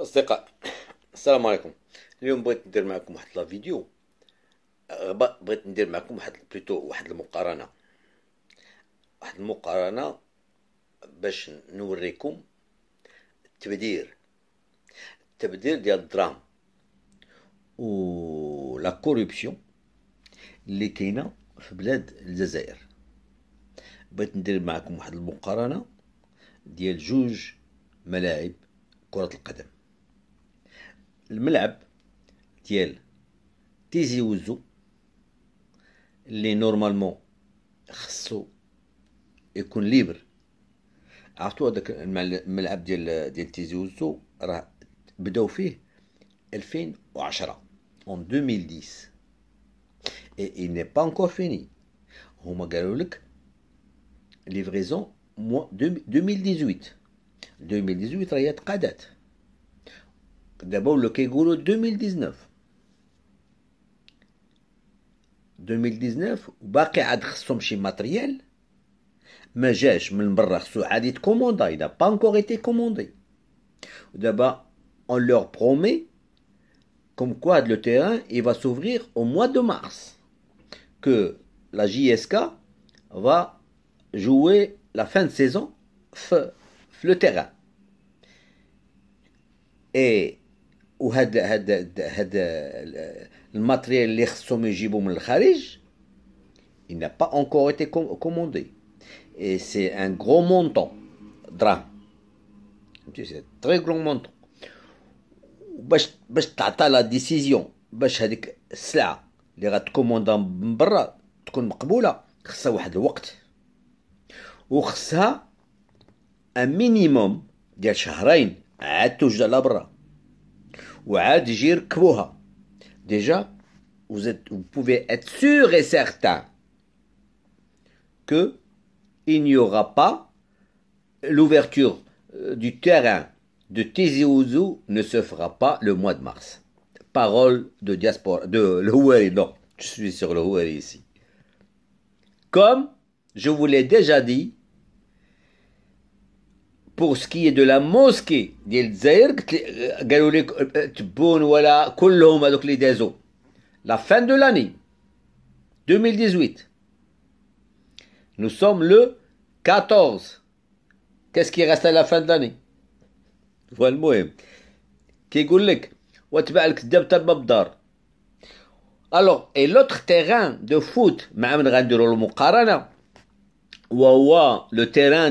اصدقاء السلام عليكم اليوم بغيت ندير معكم واحد لا فيديو آه، بغيت ندير معكم واحد بلوتو واحد المقارنه واحد المقارنه باش نوريكم التبدير التبدير ديال الدرام و لا كوربسيون اللي كاينه في بلاد الجزائر بغيت ندير معكم واحد المقارنه ديال جوج ملاعب كره القدم الملعب ديال تيزي وزو اللي نورمالمون خصو يكون ليبر عرفتوا هذاك الملعب ديال ديال تيزي وزو راه بداو فيه 2010 اون 2010 اي اي ني با انكور فيني هما قالوا لك دوميل 2018 2018 راه تقادات D'abord, le Keguro 2019. 2019 il عاد خصهم شي ماتريال ما جاش من برا خصو عاد يتكوموندا n'a pas encore on leur promet comme quoi le terrain il va s'ouvrir au mois de mars que la JSK va jouer la fin de saison le terrain et وهاد هاد هاد الماتريال اللي خصهم يجيبوه من الخارج il n'a pas encore été commandé et c'est un gros montant فهمتي c'est très gros montant باش باش تعطى لا ديسيزيون باش هذيك السلعه اللي غتكوموندا من برا تكون مقبوله خصها واحد الوقت وخصها ا مينيموم ديال شهرين عاد توجد على برا وعاد يجي déjà vous êtes vous pouvez être sûr et certain que il n'y aura pas l'ouverture euh, du terrain de Tizi Ouzou ne se fera pas le mois de mars. Parole de diaspora, de non, je suis sur le ici. Comme je vous l'ai déjà dit, pour ce qui est de la mosquée d'El euh, euh, euh, La fin de l'année 2018. Nous sommes le 14. Qu'est-ce qui reste à la fin de l'année Voilà le hein. Alors, et l'autre terrain de foot, même le terrain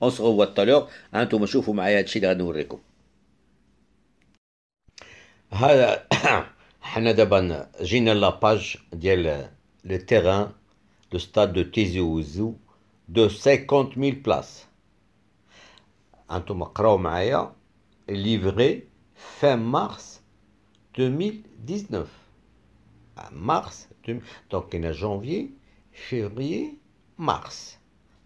on se revoit tout à l'heure. la page le terrain du stade de Tizi de 50 000 places. livré fin mars 2019. Ah, mars, donc il y a janvier, février, mars.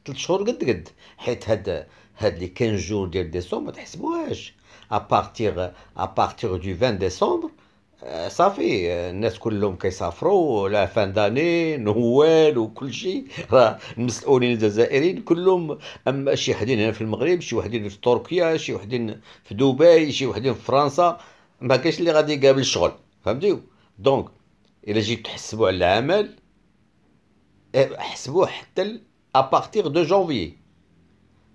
ثلاث شهور قد قد حيت هاد هاد لي 15 جور ديال ديسمبر ما تحسبوهاش ابارتيغ ابارتيغ دو 20 ديسمبر صافي الناس كلهم كيسافروا لا فان داني نوال وكل شيء راه المسؤولين الجزائريين كلهم اما شي وحدين هنا في المغرب شي وحدين في تركيا شي وحدين في دبي شي وحدين في فرنسا ما كاينش اللي غادي يقابل الشغل فهمتيو دونك الا جيت تحسبوا على العمل إيه، حسبوه حتى à partir de janvier.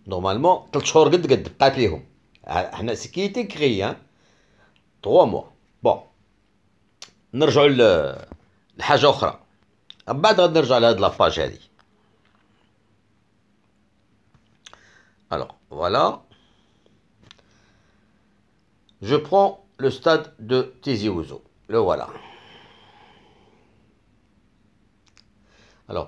Normalement, 3 qui est écrit, écrit, hein. Trois mois. Bon. Bon, ان 3 موا bon, je لحاجه le stade بعد غادي نرجع لهاد لاباج voilà.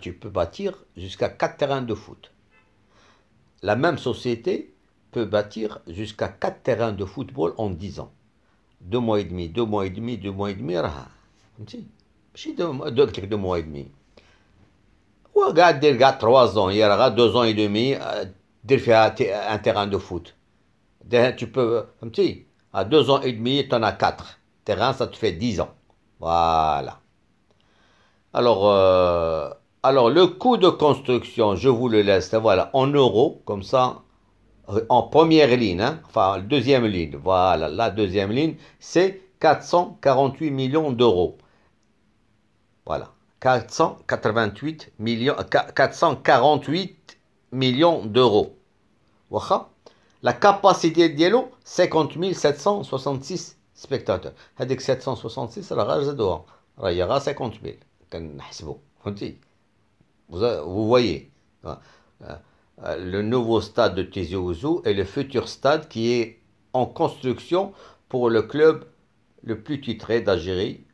tu peux bâtir jusqu'à 4 terrains de foot. La même société peut bâtir jusqu'à 4 terrains de football en 10 ans. 2 mois et demi, 2 mois et demi, 2 mois et demi, 2 ah, mois et demi. Ou regarde, il y a 3 ans, il y a 2 ans et demi, euh, il un terrain de foot. Tu peux, à 2 ans et demi, tu en as 4. Terrain, ça te fait 10 ans. Voilà. Alors, euh, alors, le coût de construction, je vous le laisse, voilà, en euros, comme ça, euh, en première ligne, hein, enfin, deuxième ligne, voilà, la deuxième ligne, c'est 448 millions d'euros. Voilà, millions, 448 euh, millions d'euros. Voilà. La capacité de dialogue, 50 766 spectateurs. que 766, dehors. il y aura 50 000 vous voyez euh, euh, le nouveau stade de Tizi Ouzou et le futur stade qui est en construction pour le club le plus titré d'Algérie,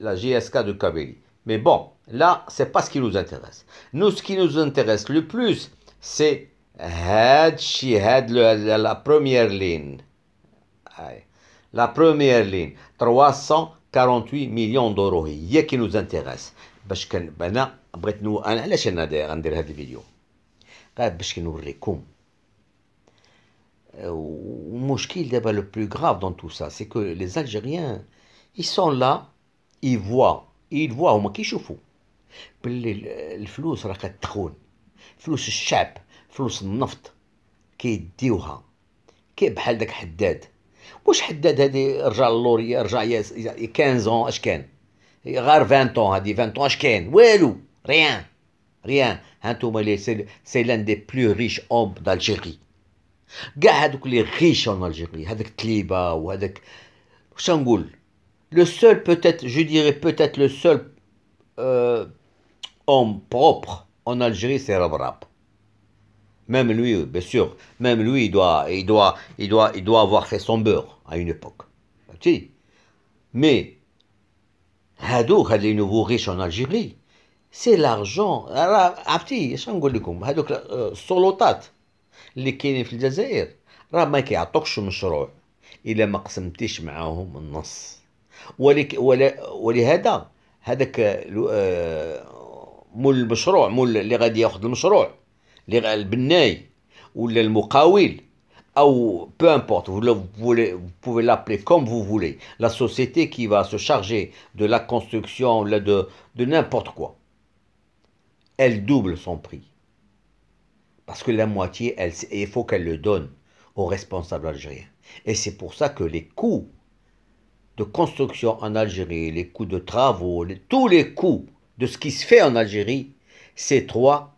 la GSK de Kabylie. Mais bon, là, c'est pas ce qui nous intéresse. Nous, ce qui nous intéresse le plus, c'est had la première ligne. La première ligne, 300 48 مليون دورو هي كي نوز انتيغاس باش كان انا بغيت نو انا علاش انا غندير هذا الفيديو غير باش نوريكم المشكل دابا لو بلو غراف دون تو سا سي كو لي الجيريان اي سون لا اي فوا اي فوا هما كيشوفوا باللي الفلوس راه كتخون فلوس الشعب فلوس النفط كيديوها كي بحال داك حداد واش حدد هادي رجع للوري رجع 15 اون اش كان غير 20 اون هادي 20 اون اش كان والو ريان ريان هانتوما لي سي لان دي بلو ريش اوم دالجيري كاع هادوك لي ريش اون الجيري هذاك تليبا وهذاك واش نقول لو سول بوتيت جو ديري بوتيت لو سول اوم بروبر اون الجيري سي راب Même lui, bien sûr, même lui, il doit, il doit, il doit, il doit avoir fait son beurre à une époque. Mais, هذوك هاد لي نوفو ريش ان الجيري سي لارجون راه عرفتي اش نقول لكم هذوك السلطات اللي كاينين في الجزائر راه ما كيعطوكش مشروع الا ما قسمتيش معاهم النص ولك ولا ولهذا هذاك مول المشروع مول اللي غادي ياخذ المشروع البناي ولا المقاول ou peu importe, vous, pouvez l'appeler comme vous voulez, la société qui va se charger de la construction, de, de n'importe quoi, elle double son prix. Parce que la moitié, elle, il faut qu'elle le donne aux responsables algériens. Et c'est pour ça que les coûts de construction en Algérie, les coûts de travaux, tous les coûts de ce qui se fait en Algérie, c'est trois.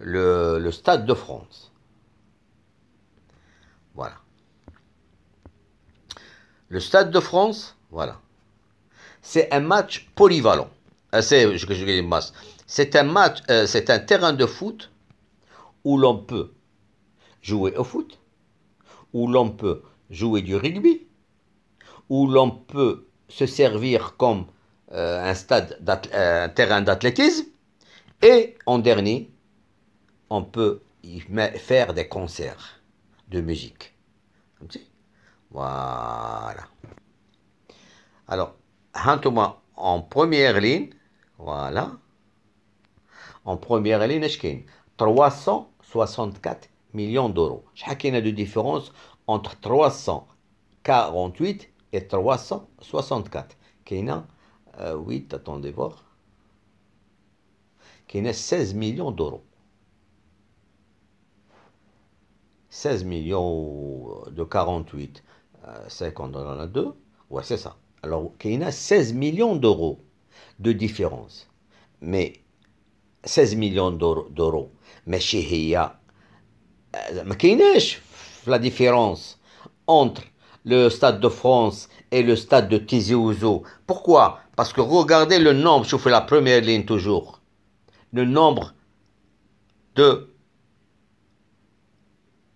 le, Stade de France. Voilà. Le Stade de France, voilà. C'est un match polyvalent. Euh, c'est un match, euh, c'est un terrain de foot où l'on peut jouer au foot, où l'on peut jouer du rugby, où l'on peut se servir comme euh, un stade, un terrain d'athlétisme, et en dernier, on peut y faire des concerts de musique. Voilà. Alors, moi en première ligne, voilà. En première ligne, 364 millions d'euros. Chacun a de différence entre 348 et 364. Qu'il a, oui, attendez voir. y 16 millions d'euros. 16 millions euh, de 48, c'est qu'on a deux. Ouais, c'est ça. Alors, il y a 16 millions d'euros de différence. Mais 16 millions d'euros, mais chez quest y que la différence entre le Stade de France et le Stade de Tizi Ouzou. Pourquoi Parce que regardez le nombre, je fais la première ligne toujours, le nombre de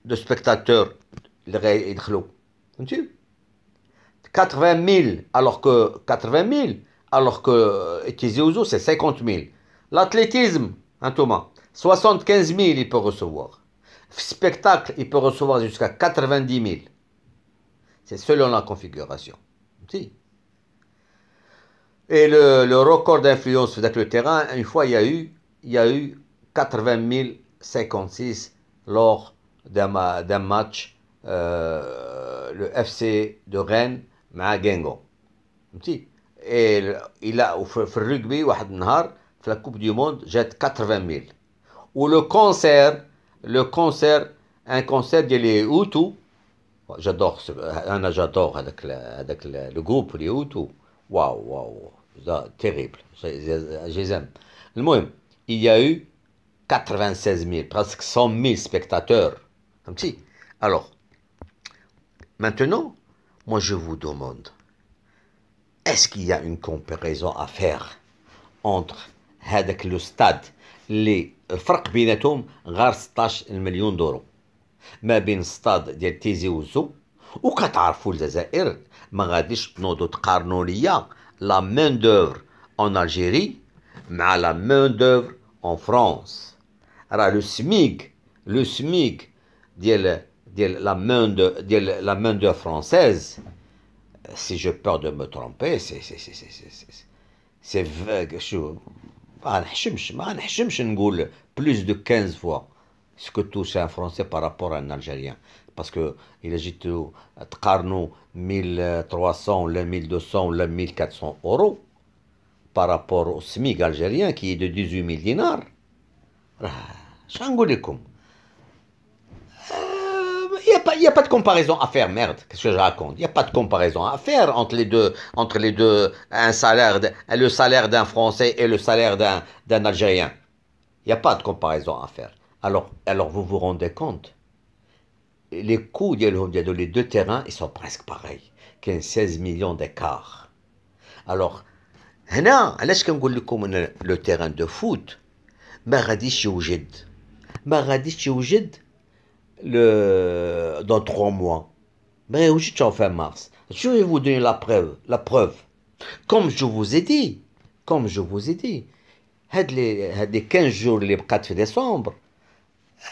de spectateurs 80 000, 80 80000 alors que 80000 alors que euh, etizioso c'est 50000 l'athlétisme hein, Thomas 000, il peut recevoir spectacle il peut recevoir jusqu'à 90 000. c'est selon la configuration et le, record d'influence avec le terrain une fois il y a eu il y a eu lors d'un match, euh, le FC de Rennes, ma Gengo. Et il a un le rugby, la Coupe du Monde, jette 80 000. Ou le concert, un concert de les Hutus. J'adore, j'adore avec le groupe les Hutus. Waouh, waouh, terrible. Je les aime. Il y a eu 96 000, presque 100 000 spectateurs. Alors, maintenant, moi je vous demande, est-ce qu'il y a une comparaison à faire entre le stade, les frac-pinetums, les taches de d'euros, ma le stade de la Téziouzo, ou Qatar, le Zézer, je ne sais pas, la main-d'oeuvre en Algérie, mais la main-d'oeuvre en France. Alors, le SMIG, le SMIG, de la main de française, si je peur de me tromper, c'est vague. Je ne plus de 15 fois ce que touche un Français par rapport à un Algérien. Parce qu'il agit tout, 1300, 1200, 1400 euros par rapport au SMIG algérien qui est de 18 000 dinars. Ah, je ne il n'y a pas de comparaison à faire, merde, qu'est-ce que je raconte Il n'y a pas de comparaison à faire entre les deux, entre les deux un salaire, le salaire d'un Français et le salaire d'un Algérien. Il n'y a pas de comparaison à faire. Alors, alors vous vous rendez compte Les coûts de les deux terrains, ils sont presque pareils. 15-16 millions d'écarts, Alors, le terrain de لكم ان le تيران دو le, dans trois mois. Mais ben aujourd'hui, en fait mars. Je vais vous donner la preuve. La preuve. Comme je vous ai dit, comme je vous ai dit, les 15 jours, les 4 décembre,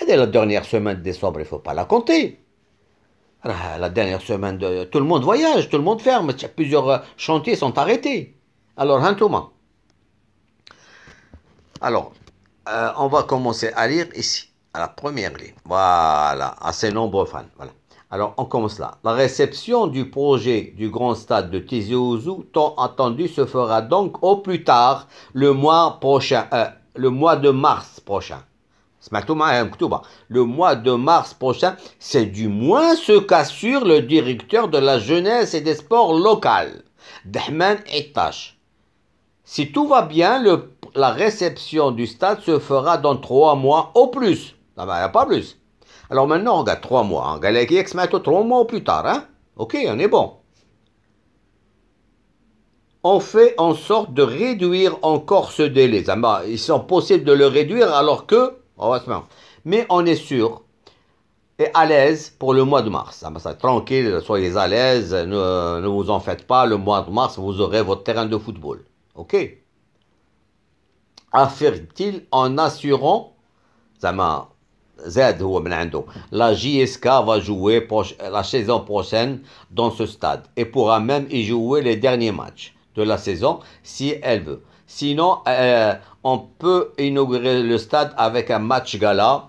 la dernière semaine de décembre, il ne faut pas la compter. La dernière semaine, de, tout le monde voyage, tout le monde ferme, plusieurs euh, chantiers sont arrêtés. Alors, hein, Alors, euh, on va commencer à lire ici à la première ligne. Voilà, à ses nombreux fans. Alors, on commence là. La réception du projet du grand stade de Tizi Ouzou, tant attendu, se fera donc au plus tard le mois prochain, euh, le mois de mars prochain. Hein, le mois de mars prochain, c'est du moins ce qu'assure le directeur de la jeunesse et des sports locales, Dahman Ettash. Si tout va bien, la réception du stade se fera dans trois mois au plus. Ah ben, pas plus. Alors maintenant, on a trois mois. On a les trois mois plus tard. Hein. Ok, on est bon. On fait en sorte de réduire encore ce délai. Ils sont possibles de le réduire alors que, oh, Mais on est sûr et à l'aise pour le mois de mars. Ça, tranquille, soyez à l'aise, ne, vous en faites pas. Le mois de mars, vous aurez votre terrain de football. Ok Affirme-t-il en assurant, la هو من عنده va jouer la saison prochaine dans ce stade et pourra même y jouer les derniers matchs de la saison si elle veut. Sinon, euh, on peut inaugurer le stade avec un match gala.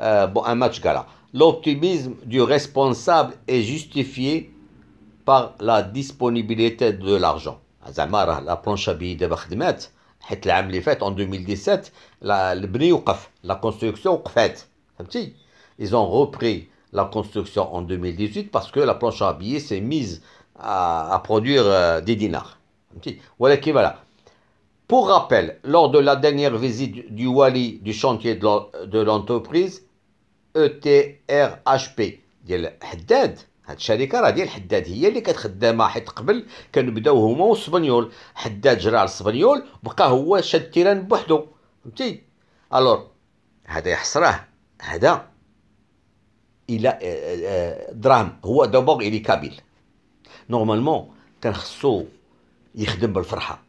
Euh, bon, un match gala. L'optimisme du responsable est justifié par la disponibilité de l'argent. la planche à billets de Bakhdemet, en 2017, la construction, Antilles. Ils ont repris la construction en 2018 parce que la planche à billets s'est mise à, à produire euh, des dinars. Voilà qui voilà. Pour rappel, lors de la dernière visite du Wali du chantier de l'entreprise ETRHP ديال Haddad. هاد الشركه راه ديال حداد هي اللي كتخدمها حيت قبل كانوا بداو هما والسبنيول حداد جرى على السبنيول بقى هو شاد التيران بوحدو فهمتي الور هذا يحصراه هذا الى آه، آه، آه، دراهم هو دابور الي كابيل نورمالمون كان خصو يخدم بالفرحه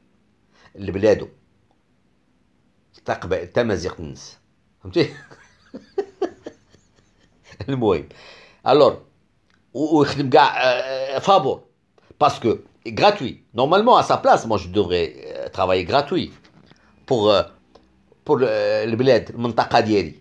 لبلادو تقبل تمازيق الناس فهمتي المهم الور ويخدم كاع فابور باسكو غراتوي نورمالمون ا سا بلاس moi, جو دوغي ترافاي غراتوي بور بور البلاد المنطقه ديالي.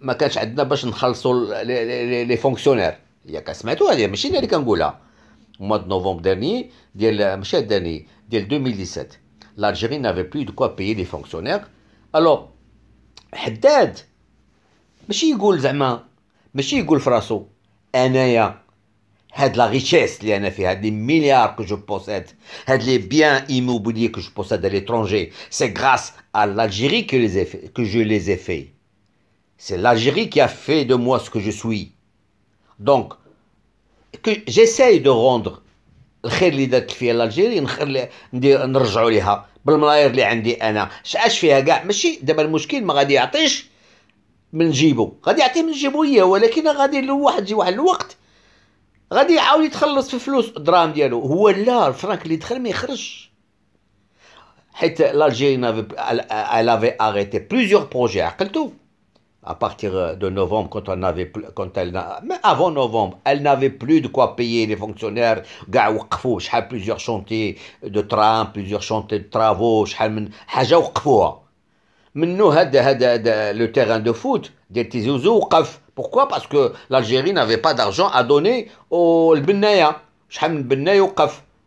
ما كانش عندنا باش نخلصوا لي فونكسيونير ياك سمعتوا هذه ماشي انا اللي كنقولها mois نوفمبر ديرني ديال ماشي dernier, ديال 2017 لالجيري نافي بلو دو كوا بيي لي فونكسيونير الو حداد ماشي يقول زعما ماشي يقول في راسو انايا هاد لا ريشيس اللي انا فيها هاد لي مليار كو جو بوسيد هاد لي بيان ايموبيلي كو جو بوسيد ا ليترونجي سي غراس ا لالجيري كو لي كو جو لي زي في C'est l'Algérie qui a fait de moi ce que je suis. Donc, que j'essaye de rendre الخير اللي دارت فيها الجيري نخلي ندير نرجعوا ليها بالملاير اللي عندي انا شاش فيها كاع ماشي دابا المشكل ما غادي يعطيش من جيبو غادي يعطي من جيبو هي ولكن غادي لواحد يجي واحد الوقت غادي يعاود يتخلص في فلوس الدراهم ديالو هو لا الفرنك اللي دخل ما يخرجش حيت الجيري نافي الافي اريتي بليزيور بروجي عقلتو à partir euh, de novembre, quand, on avait, quand elle mais avant novembre, elle n'avait plus de quoi payer les fonctionnaires. plusieurs chantiers de trains, plusieurs chantiers de travaux, le terrain de foot des Pourquoi Parce que l'Algérie n'avait pas d'argent à donner aux Bennaya.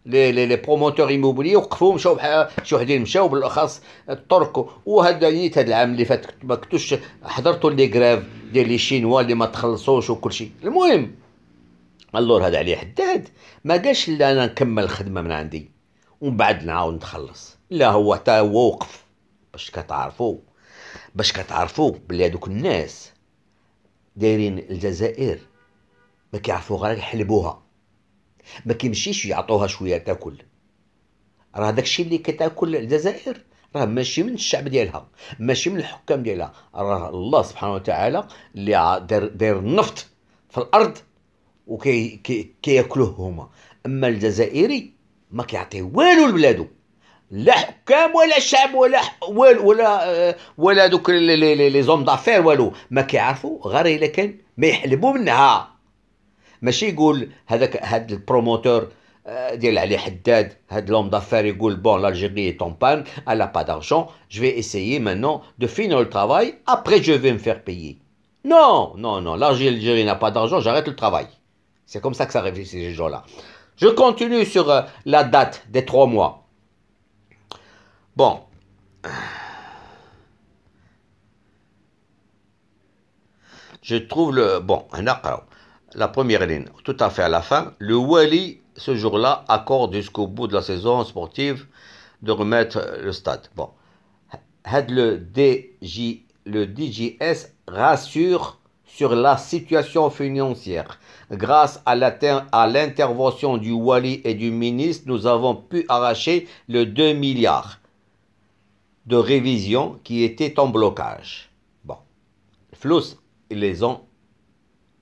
لي لي لي بروموتور ايموبلي وقفوا مشاو بحال شي وحدين مشاو بالاخص الترك وهذا نيت هذا العام اللي فات ما كنتوش حضرتوا لي كراف ديال لي شينوا اللي ما تخلصوش وكل شيء المهم اللور هذا عليه حداد ما قالش لا انا نكمل الخدمه من عندي ومن بعد نعاود نتخلص لا هو حتى هو وقف باش كتعرفوا باش كتعرفوا بلي هذوك الناس دايرين الجزائر ما كيعرفوا غير يحلبوها ما كيمشيش يعطوها شويه تاكل راه داكشي اللي كتاكل الجزائر راه ماشي من الشعب ديالها ماشي من الحكام ديالها راه الله سبحانه وتعالى اللي داير النفط في الارض وكياكلوه هما اما الجزائري ما كيعطي والو لبلادو لا حكام ولا شعب ولا والو ولا آه، ولا دوك لي زوم دافير والو ما كيعرفوا غير الا كان ما يحلموا منها Mais ماشي dit, هذاك le promoteur ديال علي حداد l'homme d'affaires, il dit, bon, l'Algérie est en panne elle n'a pas d'argent je vais essayer maintenant de finir le travail après je vais me faire payer non non non l'Algérie n'a pas d'argent j'arrête le travail c'est comme ça que ça réfléchit ces gens là je continue sur euh, la date des trois mois bon je trouve le bon un accord la première ligne. Tout à fait à la fin, le Wali, ce jour-là, accorde jusqu'au bout de la saison sportive de remettre le stade. Bon. le, DJS rassure sur la situation financière. Grâce à l'intervention du Wali et du ministre, nous avons pu arracher le 2 milliards de révision qui était en blocage. Bon. Flous, ils les ont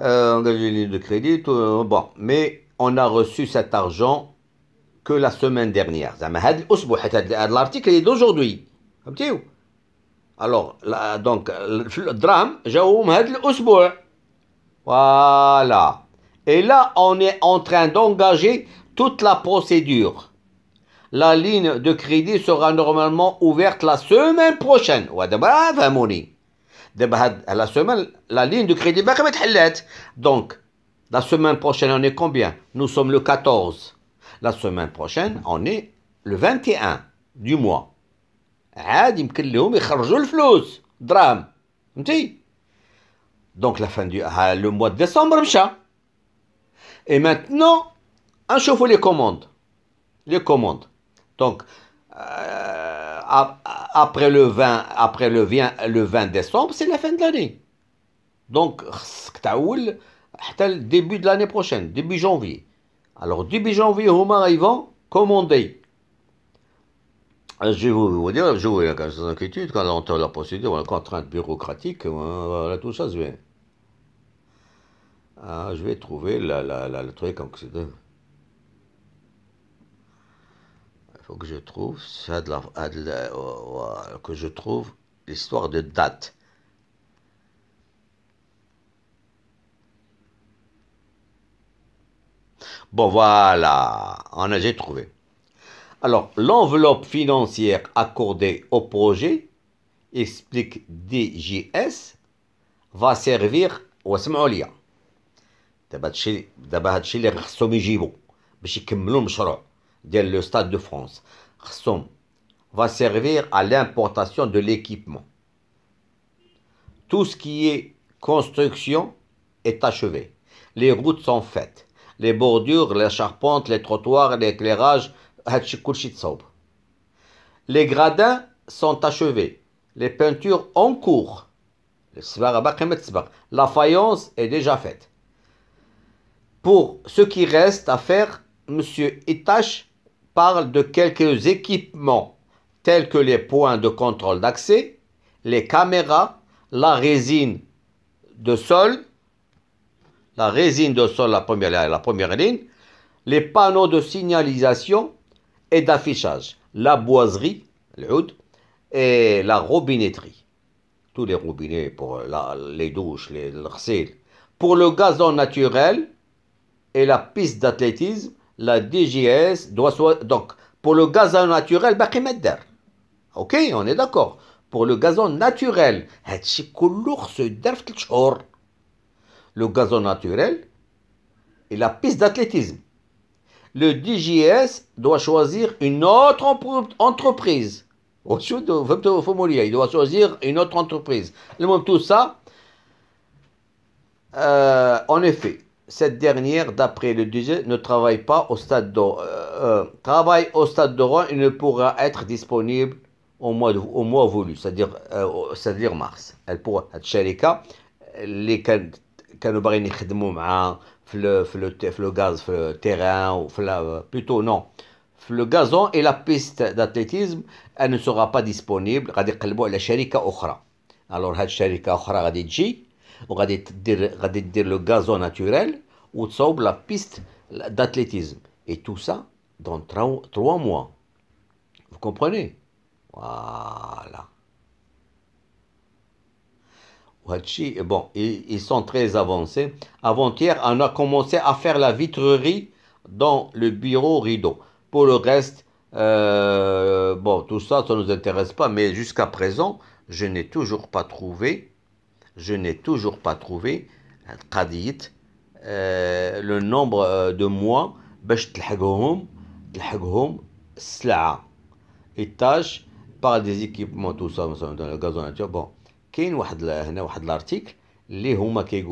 euh, une ligne de crédit, euh, bon. Mais on a reçu cet argent que la semaine dernière. L'article est d'aujourd'hui. Alors, donc, le drame, voilà. Et là, on est en train d'engager toute la procédure. La ligne de crédit sera normalement ouverte la semaine prochaine la semaine la ligne du crédit va donc la semaine prochaine on est combien nous sommes le 14 la semaine prochaine on est le 21 du mois drame donc la fin du ah, le mois de décembre et maintenant نشوفوا les commandes les commandes donc euh, après le 20, après le 20, le 20 décembre, c'est la fin de l'année. Donc, le début de l'année prochaine, début janvier. Alors, début janvier, Romain arrivant commandé. Euh, je vais vous dire, je vous la inquiétude quand on entend la procédure, la contrainte bureaucratique, tout ça je vais ah, je vais trouver la, la, la, le truc comme c'est. faut que je trouve oh, oh, que je trouve l'histoire de date. Bon, voilà, on a j'ai trouvé. Alors, l'enveloppe financière accordée au projet, explique DGS, va servir, واسمعوا ليا de chez دابا هادشي اللي خصهم يجيبوا باش le projet dès le Stade de France. Rsom, va servir à l'importation de l'équipement. Tout ce qui est construction est achevé. Les routes sont faites. Les bordures, les charpentes, les trottoirs, l'éclairage, les gradins sont achevés. Les peintures en cours. La faïence est déjà faite. Pour ce qui reste à faire, M. Itache parle de quelques équipements tels que les points de contrôle d'accès, les caméras, la résine de sol, la résine de sol, la première, la première ligne, les panneaux de signalisation et d'affichage, la boiserie, l'oud, et la robinetterie. Tous les robinets pour euh, les douches, les, les Pour le gazon naturel et la piste d'athlétisme, la DGS doit soit. Donc, pour le gazon naturel, bah, Ok, on est d'accord. Pour le gazon naturel, le gazon naturel et la piste d'athlétisme. Le DGS doit choisir une autre entreprise. Il doit choisir une autre entreprise. Le tout ça, euh, en effet, cette dernière, d'après le DG, ne travaille pas au stade de, euh, euh, travaille au stade de Il ne pourra être disponible au mois, au mois voulu, c'est-à-dire euh, c'est-à-dire mars. Elle pourra être شركة les كان كانوا باغيين يخدموا le gaz, le terrain ou euh, plutôt non. Le gazon et la piste d'athlétisme elle ne sera pas disponible غادي يقلبوا على شركة أخرى. Alors هاد الشركة أخرى on va غادي le gazon naturel ou وتصاوب la piste d'athlétisme. Et tout ça dans trois mois. Vous comprenez Voilà. Bon, ils sont très avancés. Avant-hier, on a commencé à faire la vitrerie dans le bureau rideau. Pour le reste, euh, bon, tout ça, ça ne nous intéresse pas. Mais jusqu'à présent, je n'ai toujours pas trouvé je n'ai toujours pas trouvé euh, le nombre euh, de mois et tâche par des équipements tout ça dans le gazon bon y a un article les qui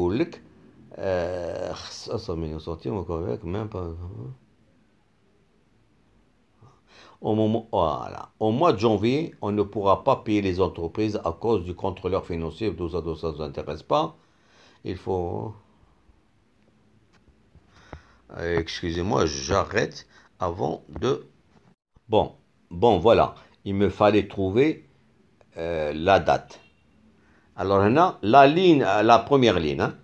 au, moment, voilà. au mois de janvier, on ne pourra pas payer les entreprises à cause du contrôleur financier. Tout ça, ne vous intéresse pas. Il faut... Hein. Excusez-moi, j'arrête avant de... Bon, bon, voilà. Il me fallait trouver euh, la date. Alors, on la ligne, la première ligne. Hein.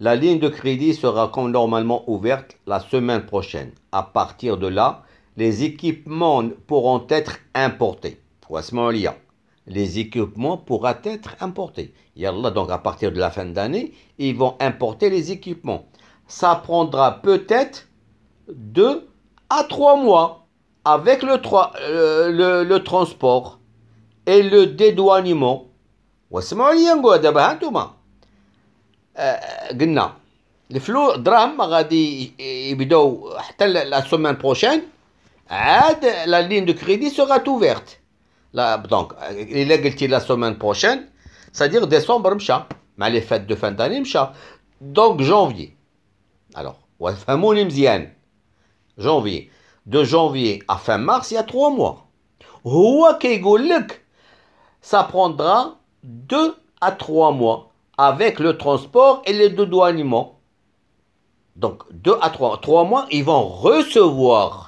La ligne de crédit sera comme normalement ouverte la semaine prochaine. À partir de là, les équipements pourront être importés. Les équipements pourront être importés. Yallah, donc à partir de la fin d'année, ils vont importer les équipements. Ça prendra peut-être deux à trois mois avec le, trois euh, le, le transport et le dédouanement. les drame, il va يبداو حتى la semaine prochaine la ligne de crédit sera ouverte. donc, il est la semaine prochaine, c'est-à-dire décembre, mais les fêtes de fin d'année, donc janvier. Alors, janvier. De janvier à fin mars, il y a trois mois. Ça prendra deux à trois mois avec le transport et les deux Donc, deux à trois, trois mois, ils vont recevoir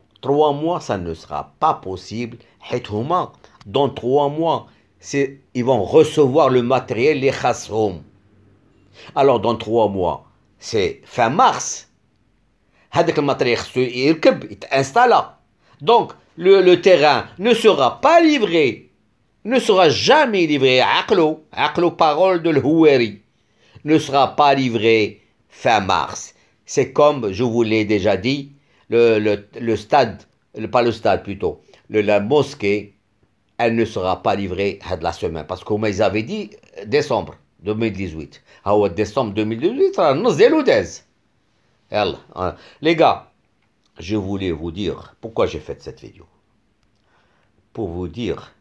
trois mois, ça ne sera pas possible. Dans trois mois, ils vont recevoir le matériel, les Alors, dans trois mois, c'est fin mars. matériel, Donc, le, terrain ne sera pas livré, ne sera jamais livré. Aklo, Aklo, parole de l'Houeri, ne sera pas livré fin mars. C'est comme je vous l'ai déjà dit, le, stade, pas le stade plutôt, la mosquée, elle ne sera pas livrée à la semaine. Parce que comme ils avaient dit, décembre 2018. Ah ouais, décembre 2018, ça va hein. Les gars, je voulais vous dire pourquoi j'ai fait cette vidéo. Pour vous dire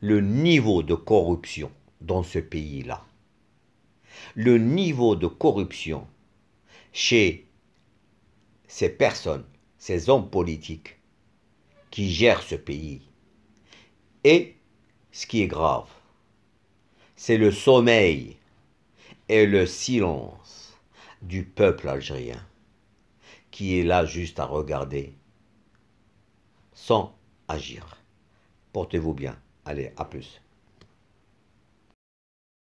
le niveau de corruption dans ce pays-là. Le niveau de corruption chez ces personnes, ces hommes politiques qui gèrent ce pays. Et ce qui est grave, c'est le sommeil et le silence du peuple algérien qui est là juste à regarder sans agir. Portez-vous bien. Allez, à plus.